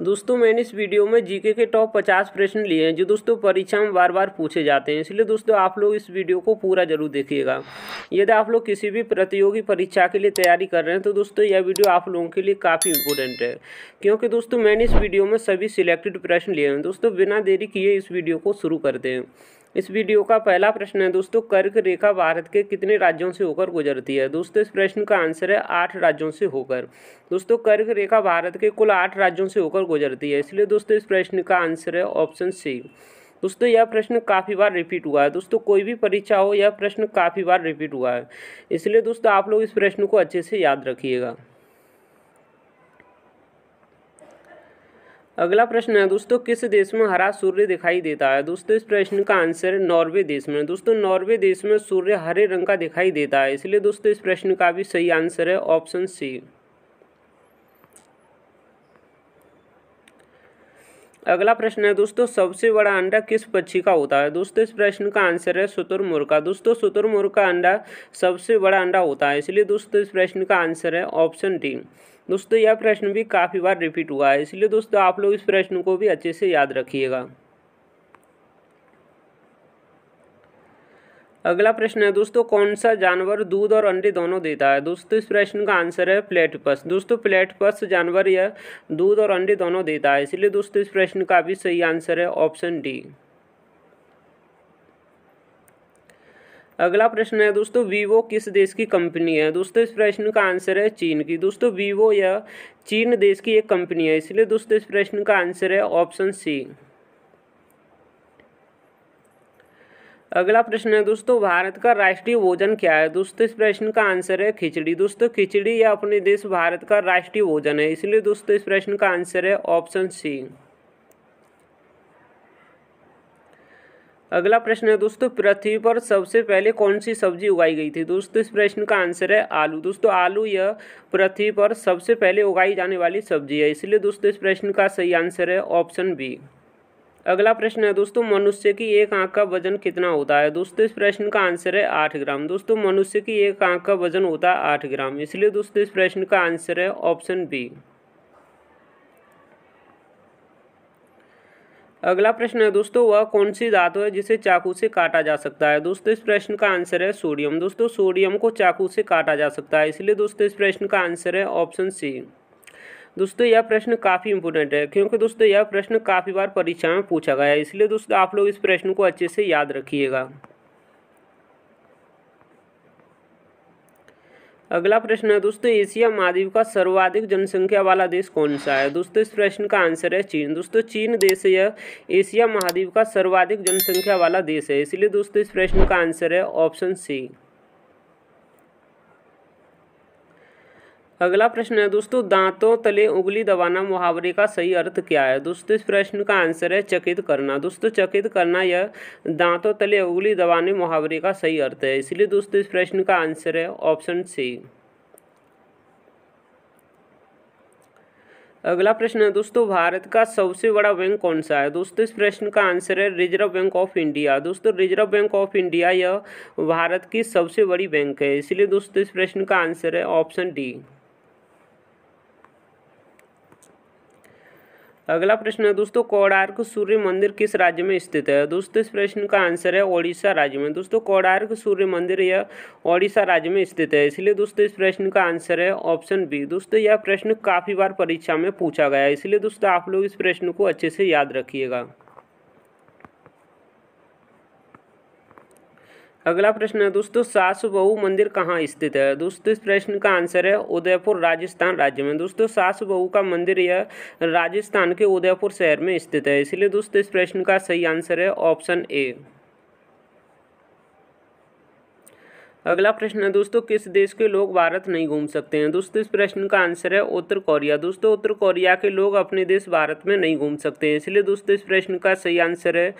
दोस्तों मैंने इस वीडियो में जीके के टॉप पचास प्रश्न लिए हैं जो दोस्तों परीक्षा में बार बार पूछे जाते हैं इसलिए दोस्तों आप लोग इस वीडियो को पूरा जरूर देखिएगा यदि आप लोग किसी भी प्रतियोगी परीक्षा के लिए तैयारी कर रहे हैं तो दोस्तों यह वीडियो आप लोगों के लिए काफ़ी इंपोर्टेंट है क्योंकि दोस्तों मैंने इस वीडियो में सभी सिलेक्टेड प्रश्न लिए हैं दोस्तों बिना देरी किए इस वीडियो को शुरू करते हैं इस वीडियो का पहला प्रश्न है दोस्तों कर्क रेखा भारत के कितने राज्यों से होकर गुजरती है दोस्तों इस प्रश्न का आंसर है आठ राज्यों से होकर दोस्तों कर्क रेखा भारत के कुल आठ राज्यों से होकर गुजरती है इसलिए दोस्तों इस प्रश्न का आंसर है ऑप्शन सी दोस्तों यह प्रश्न काफ़ी बार रिपीट हुआ है दोस्तों कोई भी परीक्षा हो यह प्रश्न काफ़ी बार रिपीट हुआ है इसलिए दोस्तों आप लोग इस प्रश्न को अच्छे से याद रखिएगा अगला प्रश्न है दोस्तों किस देश में हरा सूर्य दिखाई देता है दोस्तों इस प्रश्न का आंसर है नॉर्वे देश में दोस्तों नॉर्वे देश में सूर्य हरे रंग का दिखाई देता है इसलिए दोस्तों इस प्रश्न का भी सही आंसर है ऑप्शन सी अगला प्रश्न है दोस्तों सबसे बड़ा अंडा किस पक्षी का होता है दोस्तों इस प्रश्न का आंसर है शुतुरमुर्ग का दोस्तों शुतुरमुर्ग का अंडा सबसे बड़ा अंडा होता है इसलिए दोस्तों इस प्रश्न का आंसर है ऑप्शन डी दोस्तों यह प्रश्न भी काफ़ी बार रिपीट हुआ है इसलिए दोस्तों आप लोग इस प्रश्न को भी अच्छे से याद रखिएगा अगला प्रश्न है दोस्तों कौन सा जानवर दूध और अंडे दोनों देता है दोस्तों इस प्रश्न का आंसर है प्लेटपस दोस्तों प्लेटपस जानवर यह दूध और अंडे दोनों देता है इसलिए दोस्तों इस प्रश्न का भी सही आंसर है ऑप्शन डी अगला प्रश्न है दोस्तों वीवो किस देश की कंपनी है दोस्तों इस प्रश्न का आंसर है चीन की दोस्तों वीवो यह चीन देश की एक कंपनी है इसलिए दोस्तों इस प्रश्न का आंसर है ऑप्शन सी अगला प्रश्न है दोस्तों भारत का राष्ट्रीय भोजन क्या है दोस्तों इस प्रश्न का आंसर है खिचड़ी दोस्तों खिचड़ी यह अपने देश भारत का राष्ट्रीय भोजन है इसलिए दोस्तों इस प्रश्न का आंसर है ऑप्शन सी अगला प्रश्न है दोस्तों पृथ्वी पर सबसे पहले कौन सी सब्जी उगाई गई थी दोस्तों इस प्रश्न का आंसर है आलू दोस्तों आलू यह पृथ्वी पर सबसे पहले उगाई जाने वाली सब्जी है इसलिए दोस्तों इस प्रश्न का सही आंसर है ऑप्शन बी अगला प्रश्न है दोस्तों मनुष्य की एक आंख का वजन कितना होता है दोस्तों इस प्रश्न का आंसर है आठ ग्राम दोस्तों मनुष्य की एक आंख का वजन होता है आठ ग्राम इसलिए दोस्तों इस प्रश्न का आंसर है ऑप्शन बी अगला प्रश्न है दोस्तों वह कौन सी धातु है जिसे चाकू से काटा जा सकता है दोस्तों इस प्रश्न का आंसर है सोडियम दोस्तों सोडियम को चाकू से काटा जा सकता है इसलिए दोस्तों इस प्रश्न का आंसर है ऑप्शन सी दोस्तों यह प्रश्न काफ़ी इंपोर्टेंट है क्योंकि दोस्तों यह प्रश्न काफ़ी बार परीक्षा में पूछा गया है इसलिए दोस्तों आप लोग इस प्रश्न को अच्छे से याद रखिएगा अगला प्रश्न है दोस्तों एशिया महाद्वीप का सर्वाधिक जनसंख्या वाला देश कौन सा है दोस्तों इस प्रश्न का आंसर है चीन दोस्तों चीन देश यह एशिया महाद्वीप का सर्वाधिक जनसंख्या वाला देश है इसलिए दोस्तों इस प्रश्न का आंसर है ऑप्शन सी अगला प्रश्न है दोस्तों दांतों तले उंगली दबाना मुहावरे का सही अर्थ क्या है दोस्तों इस प्रश्न का आंसर है चकित करना दोस्तों चकित करना यह दांतों तले उंगली दबाने मुहावरे का सही अर्थ है इसलिए दोस्तों इस प्रश्न का आंसर है ऑप्शन सी अगला प्रश्न है दोस्तों भारत का सबसे बड़ा बैंक कौन सा है दोस्तों इस प्रश्न का आंसर है रिजर्व बैंक ऑफ इंडिया दोस्तों रिजर्व बैंक ऑफ इंडिया यह भारत की सबसे बड़ी बैंक है इसलिए दोस्तों इस प्रश्न का आंसर है ऑप्शन डी अगला प्रश्न है दोस्तों कोणार्क सूर्य मंदिर किस राज्य में स्थित है दोस्तों इस प्रश्न का आंसर है ओडिशा राज्य में दोस्तों कोणार्क सूर्य मंदिर यह ओडिशा राज्य में स्थित है इसलिए दोस्तों इस प्रश्न का आंसर है ऑप्शन बी दोस्तों यह प्रश्न काफ़ी बार परीक्षा में पूछा गया है इसलिए दोस्तों आप लोग इस प्रश्न को अच्छे से याद रखिएगा अगला प्रश्न है दोस्तों सास बहू मंदिर कहाँ स्थित है दोस्तों इस प्रश्न का आंसर है उदयपुर राजस्थान राज्य में दोस्तों सास बहू का मंदिर यह राजस्थान के उदयपुर शहर में स्थित है इसलिए दोस्तों इस प्रश्न का सही आंसर है ऑप्शन ए अगला प्रश्न है दोस्तों किस देश के लोग भारत नहीं घूम सकते हैं दोस्तों इस प्रश्न का आंसर है उत्तर कोरिया दोस्तों उत्तर कोरिया के लोग अपने देश भारत में नहीं घूम सकते हैं इसलिए दोस्तों इस प्रश्न का सही आंसर है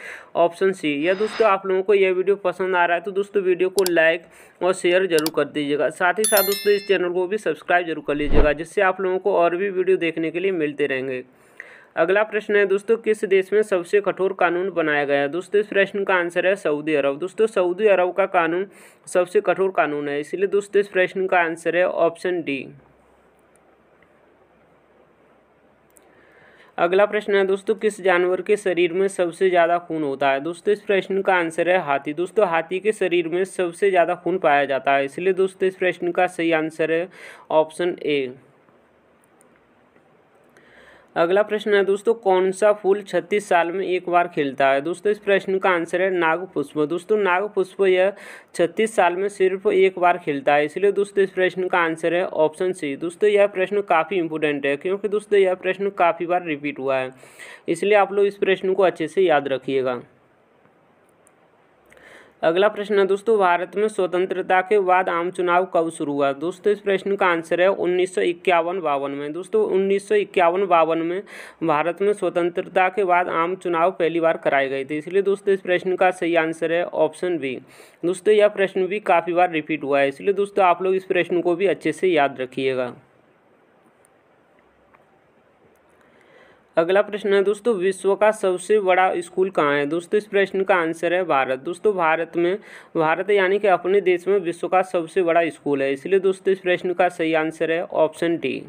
ऑप्शन सी या दोस्तों आप लोगों को यह वीडियो पसंद आ रहा है तो दोस्तों वीडियो को लाइक और शेयर जरूर कर दीजिएगा साथ ही साथ दोस्तों इस चैनल को भी सब्सक्राइब जरूर कर लीजिएगा जिससे आप लोगों को और भी वीडियो देखने के लिए मिलते रहेंगे अगला प्रश्न है दोस्तों किस देश में सबसे कठोर कानून बनाया गया दोस्तों इस प्रश्न का आंसर है सऊदी अरब दोस्तों सऊदी अरब का कानून सबसे कठोर कानून है इसलिए दोस्तों इस प्रश्न का आंसर है ऑप्शन डी अगला प्रश्न है दोस्तों किस जानवर के शरीर में सबसे ज़्यादा खून होता है दोस्तों इस प्रश्न का आंसर है हाथी दोस्तों हाथी के शरीर में सबसे ज़्यादा खून पाया जाता है इसलिए दोस्तों इस प्रश्न का सही आंसर है ऑप्शन ए अगला प्रश्न है दोस्तों कौन सा फूल छत्तीस साल में एक बार खिलता है दोस्तों इस प्रश्न का आंसर है नागपुष्प दोस्तों नागपुष्प यह छत्तीस साल में सिर्फ एक बार खिलता है इसलिए दोस्तों इस प्रश्न का आंसर है ऑप्शन सी दोस्तों यह प्रश्न काफ़ी इंपोर्टेंट है क्योंकि दोस्तों यह प्रश्न काफ़ी बार रिपीट हुआ है इसलिए आप लोग इस प्रश्न को अच्छे से याद रखिएगा अगला प्रश्न है दोस्तों भारत में स्वतंत्रता के बाद आम चुनाव कब शुरू हुआ दोस्तों इस प्रश्न का आंसर है उन्नीस सौ इक्यावन बावन में दोस्तों उन्नीस सौ इक्यावन बावन में भारत में स्वतंत्रता के बाद आम चुनाव पहली बार कराए गए थे इसलिए दोस्तों इस प्रश्न का सही आंसर है ऑप्शन बी दोस्तों यह प्रश्न भी काफ़ी बार रिपीट हुआ है इसलिए दोस्तों आप लोग इस प्रश्न को भी अच्छे से याद रखिएगा अगला प्रश्न है दोस्तों विश्व का सबसे बड़ा स्कूल कहाँ है दोस्तों इस प्रश्न का आंसर है भारत दोस्तों भारत में भारत यानी कि अपने देश में विश्व का सबसे बड़ा स्कूल है इसलिए दोस्तों इस प्रश्न का सही आंसर है ऑप्शन डी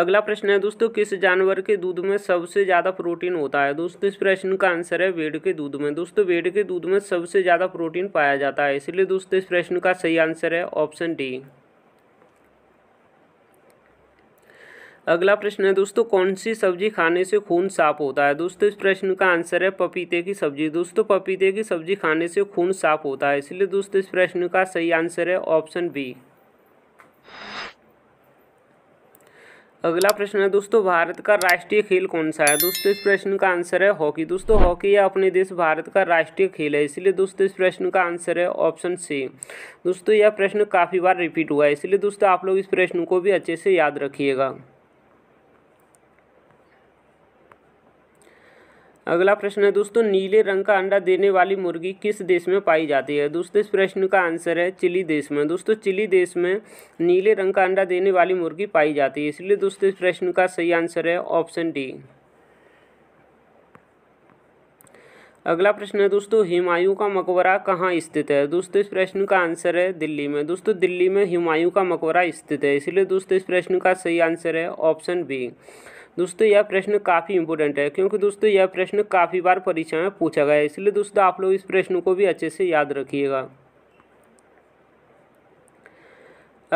अगला प्रश्न है दोस्तों किस जानवर के दूध में सबसे ज़्यादा प्रोटीन होता है दोस्तों इस प्रश्न का आंसर है भेड़ के दूध में दोस्तों भेड़ के दूध में सबसे ज़्यादा प्रोटीन पाया जाता है इसलिए दोस्तों इस प्रश्न का सही आंसर है ऑप्शन डी अगला प्रश्न है दोस्तों कौन सी सब्जी खाने से खून साफ होता है दोस्तों इस प्रश्न का आंसर है पपीते की सब्जी दोस्तों पपीते की सब्जी खाने से खून साफ होता है इसलिए दोस्तों इस प्रश्न का सही आंसर है ऑप्शन बी अगला प्रश्न है दोस्तों भारत का राष्ट्रीय खेल कौन सा है दोस्तों इस प्रश्न का आंसर है हॉकी दोस्तों हॉकी यह अपने देश भारत का राष्ट्रीय खेल है इसलिए दोस्तों इस प्रश्न का आंसर है ऑप्शन सी दोस्तों यह प्रश्न काफ़ी बार रिपीट हुआ है इसलिए दोस्तों आप लोग इस प्रश्न को भी अच्छे से याद रखिएगा अगला प्रश्न है दोस्तों नीले रंग का अंडा देने वाली मुर्गी किस देश में पाई जाती है दोस्तों इस प्रश्न का आंसर है चिली देश में दोस्तों चिली देश में नीले रंग का अंडा देने वाली मुर्गी पाई जाती है इसलिए दोस्तों इस प्रश्न का सही आंसर है ऑप्शन डी अगला प्रश्न है दोस्तों हुमायूं का मकबरा कहाँ स्थित है दोस्तों इस प्रश्न का आंसर है दिल्ली में दोस्तों दिल्ली में हुमायूं का मकबरा स्थित है इसलिए दोस्तों इस प्रश्न का सही आंसर है ऑप्शन बी दोस्तों यह प्रश्न काफ़ी इंपॉर्टेंट है क्योंकि दोस्तों यह प्रश्न काफ़ी बार परीक्षा में पूछा गया है इसलिए दोस्तों आप लोग इस प्रश्न को भी अच्छे से याद रखिएगा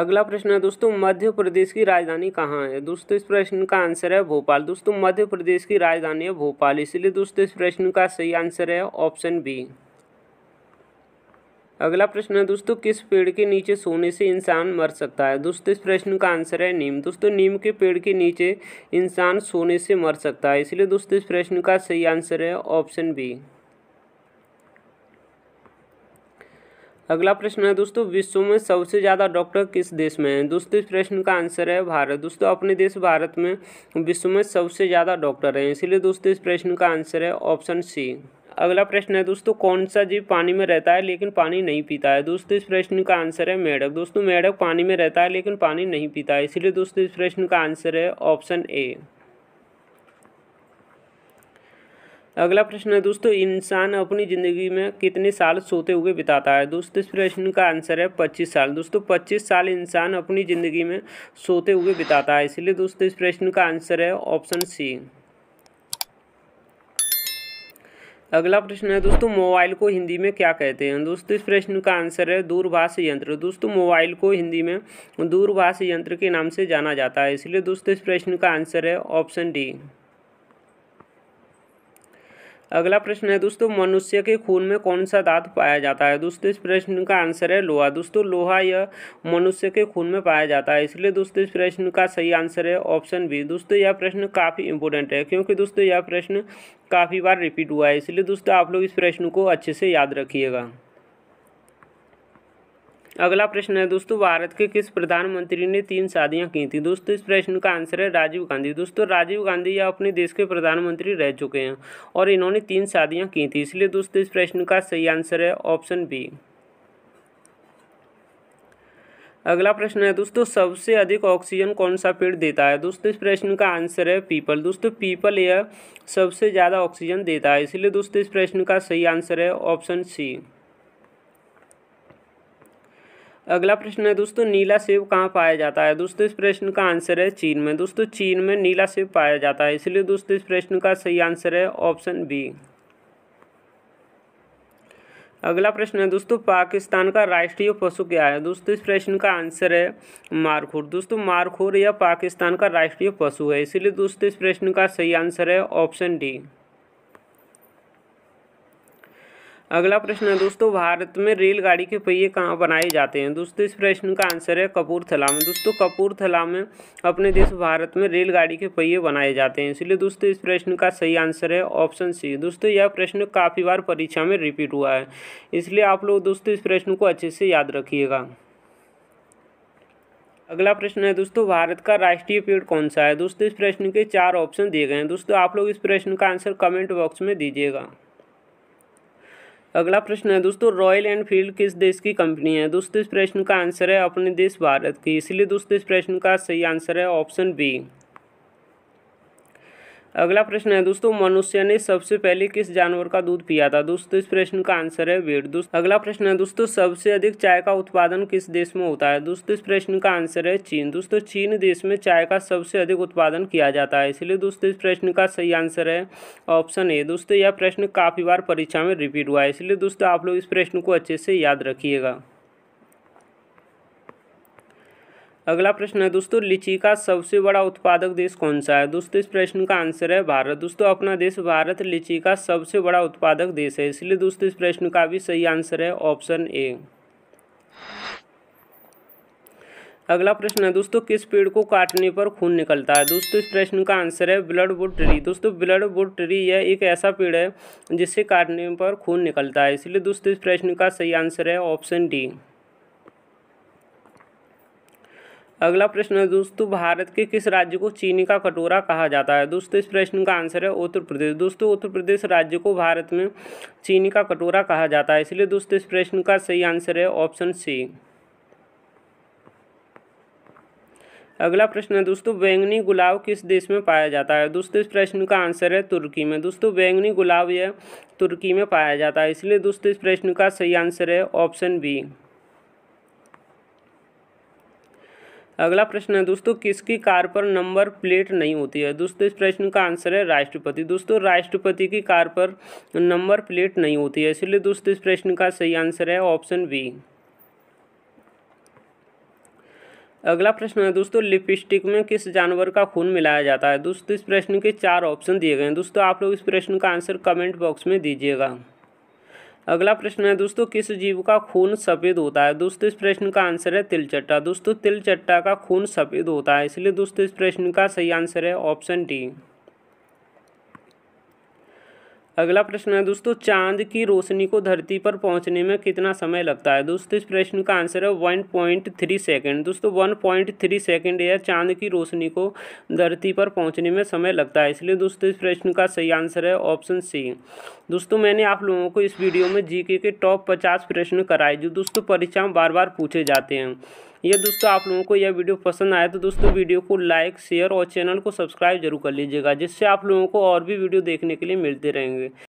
अगला प्रश्न है दोस्तों मध्य प्रदेश की राजधानी कहाँ है दोस्तों इस प्रश्न का आंसर है भोपाल दोस्तों मध्य प्रदेश की राजधानी है भोपाल इसलिए दोस्तों इस प्रश्न का सही आंसर है ऑप्शन बी अगला प्रश्न है दोस्तों किस पेड़ के नीचे सोने से इंसान मर सकता है दोस्तों इस प्रश्न का आंसर है नीम दोस्तों नीम के पेड़ के नीचे इंसान सोने से मर सकता है इसलिए दोस्तों इस प्रश्न का सही आंसर है ऑप्शन बी अगला प्रश्न है दोस्तों विश्व में सबसे ज़्यादा डॉक्टर किस देश में हैं दोस्तों इस प्रश्न का आंसर है भारत दोस्तों अपने देश भारत में विश्व में सबसे ज़्यादा डॉक्टर हैं इसलिए दोस्तों इस प्रश्न का आंसर है ऑप्शन सी अगला प्रश्न है दोस्तों कौन सा जीव पानी में रहता है लेकिन पानी नहीं पीता है दोस्तों इस प्रश्न का आंसर है मेढक दोस्तों मेढक पानी में रहता है लेकिन पानी नहीं पीता है इसलिए दोस्तों इस प्रश्न का आंसर है ऑप्शन ए अगला प्रश्न है दोस्तों इंसान अपनी ज़िंदगी में कितने साल सोते हुए बिताता है दोस्तों इस प्रश्न का आंसर है पच्चीस साल दोस्तों पच्चीस साल इंसान अपनी ज़िंदगी में सोते हुए बिताता है इसलिए दोस्तों इस प्रश्न का आंसर है ऑप्शन सी अगला प्रश्न है दोस्तों मोबाइल को हिंदी में क्या कहते हैं दोस्तों इस प्रश्न का आंसर है दूरभाष यंत्र दोस्तों मोबाइल को हिंदी में दूरभाष यंत्र के नाम से जाना जाता है इसलिए दोस्तों इस प्रश्न का आंसर है ऑप्शन डी अगला प्रश्न है दोस्तों मनुष्य के खून में कौन सा दात पाया जाता है दोस्तों इस प्रश्न का आंसर है लोहा दोस्तों लोहा यह मनुष्य के खून में पाया जाता है इसलिए दोस्तों इस प्रश्न का सही आंसर है ऑप्शन बी दोस्तों यह प्रश्न काफ़ी इंपॉर्टेंट है क्योंकि दोस्तों यह प्रश्न काफ़ी बार रिपीट हुआ है इसलिए दोस्तों आप लोग इस प्रश्न को अच्छे से याद रखिएगा अगला प्रश्न है दोस्तों भारत के किस प्रधानमंत्री ने तीन शादियां की थी दोस्तों इस प्रश्न का आंसर है राजीव गांधी दोस्तों राजीव गांधी यह अपने देश के प्रधानमंत्री रह चुके हैं और इन्होंने तीन शादियां की थी इसलिए दोस्तों इस प्रश्न का सही आंसर है ऑप्शन बी अगला प्रश्न है दोस्तों सबसे अधिक ऑक्सीजन कौन सा पेड़ देता है दोस्तों इस प्रश्न का आंसर है पीपल दोस्तों पीपल यह सबसे ज़्यादा ऑक्सीजन देता है इसलिए दोस्तों इस प्रश्न का सही आंसर है ऑप्शन सी अगला प्रश्न है दोस्तों नीला सेब कहाँ पाया जाता है दोस्तों इस प्रश्न का आंसर है चीन में दोस्तों चीन में नीला सेब पाया जाता है इसलिए दोस्तों इस प्रश्न का सही आंसर है ऑप्शन बी अगला प्रश्न है दोस्तों पाकिस्तान का राष्ट्रीय पशु क्या है दोस्तों इस प्रश्न का आंसर है मारखोर दोस्तों मारखोर यह पाकिस्तान का राष्ट्रीय पशु है इसीलिए दोस्तों इस प्रश्न का सही आंसर है ऑप्शन डी अगला प्रश्न है दोस्तों भारत में रेलगाड़ी के पहिए कहाँ बनाए जाते हैं दोस्तों इस प्रश्न का आंसर है कपूरथला में दोस्तों कपूरथला में अपने देश भारत में रेलगाड़ी के पहिए बनाए जाते हैं इसलिए दोस्तों इस प्रश्न का सही आंसर है ऑप्शन सी दोस्तों यह प्रश्न काफ़ी बार परीक्षा में रिपीट हुआ है इसलिए आप लोग दोस्तों इस प्रश्न को अच्छे से याद रखिएगा अगला प्रश्न है दोस्तों भारत का राष्ट्रीय पेड़ कौन सा है दोस्तों इस प्रश्न के चार ऑप्शन दिए गए हैं दोस्तों आप लोग इस प्रश्न का आंसर कमेंट बॉक्स में दीजिएगा अगला प्रश्न है दोस्तों रॉयल एनफील्ड किस देश की कंपनी है दोस्तों इस प्रश्न का आंसर है अपने देश भारत की इसलिए दोस्तों इस प्रश्न का सही आंसर है ऑप्शन बी अगला प्रश्न है दोस्तों मनुष्य ने सबसे पहले किस जानवर का दूध पिया था दोस्तों इस प्रश्न का आंसर है भेड़ दोस्तों अगला प्रश्न है दोस्तों सबसे अधिक चाय का उत्पादन किस देश में होता है दोस्तों इस प्रश्न का आंसर है चीन दोस्तों चीन देश में चाय का सबसे अधिक उत्पादन किया जाता है इसलिए दोस्तों इस प्रश्न का सही आंसर है ऑप्शन ए दोस्तों यह प्रश्न काफ़ी बार परीक्षा में रिपीट हुआ है इसलिए दोस्तों आप लोग इस प्रश्न को अच्छे से याद रखिएगा अगला प्रश्न है दोस्तों लीची का सबसे बड़ा उत्पादक देश कौन सा है दोस्तों इस प्रश्न का आंसर है भारत दोस्तों अपना देश भारत लीची का सबसे बड़ा उत्पादक देश है इसलिए दोस्तों इस प्रश्न का भी सही आंसर है ऑप्शन ए अगला प्रश्न है दोस्तों किस पेड़ को काटने पर खून निकलता है दोस्तों इस प्रश्न का आंसर है ब्लड वुड ट्री दोस्तों ब्लड वुड ट्री यह एक ऐसा पेड़ है जिससे काटने पर खून निकलता है इसलिए दोस्तों इस प्रश्न का सही आंसर है ऑप्शन डी अगला प्रश्न है दोस्तों भारत के किस राज्य को चीनी का कटोरा कहा जाता है दोस्तों इस प्रश्न का आंसर है उत्तर प्रदेश दोस्तों उत्तर प्रदेश राज्य को भारत में चीनी का कटोरा कहा जाता है इसलिए दोस्तों इस प्रश्न का सही आंसर है ऑप्शन सी अगला प्रश्न है दोस्तों बैंगनी गुलाब किस देश में पाया जाता है दोस्तों इस प्रश्न का आंसर है तुर्की में दोस्तों बैंगनी गुलाब यह तुर्की में पाया जाता है इसलिए दोस्तों इस प्रश्न का सही आंसर है ऑप्शन बी अगला प्रश्न है दोस्तों किसकी कार पर नंबर प्लेट नहीं होती है दोस्तों इस प्रश्न का आंसर है राष्ट्रपति दोस्तों राष्ट्रपति की कार पर नंबर प्लेट नहीं होती है इसलिए दोस्तों इस प्रश्न का सही आंसर है ऑप्शन बी अगला प्रश्न है दोस्तों लिपस्टिक में किस जानवर का खून मिलाया जाता है दोस्तों इस प्रश्न के चार ऑप्शन दिए गए हैं दोस्तों आप लोग इस प्रश्न का आंसर कमेंट बॉक्स में दीजिएगा अगला प्रश्न है दोस्तों किस जीव का खून सफ़ेद होता है दोस्तों इस प्रश्न का आंसर है तिलचट्टा दोस्तों तिलचट्टा का खून सफ़ेद होता है इसलिए दोस्तों इस प्रश्न का सही आंसर है ऑप्शन डी अगला प्रश्न है दोस्तों चांद की रोशनी को धरती पर पहुंचने में कितना समय लगता है दोस्तों इस प्रश्न का आंसर है वन पॉइंट थ्री सेकेंड दोस्तों वन पॉइंट थ्री सेकेंड या चांद की रोशनी को धरती पर पहुंचने में समय लगता है इसलिए दोस्तों इस प्रश्न का सही आंसर है ऑप्शन सी दोस्तों मैंने आप लोगों को इस वीडियो में जी के टॉप पचास प्रश्न कराए जो दोस्तों परीक्षा में बार बार पूछे जाते हैं ये दोस्तों आप लोगों को यह वीडियो पसंद आए तो दोस्तों वीडियो को लाइक शेयर और चैनल को सब्सक्राइब जरूर कर लीजिएगा जिससे आप लोगों को और भी वीडियो देखने के लिए मिलते रहेंगे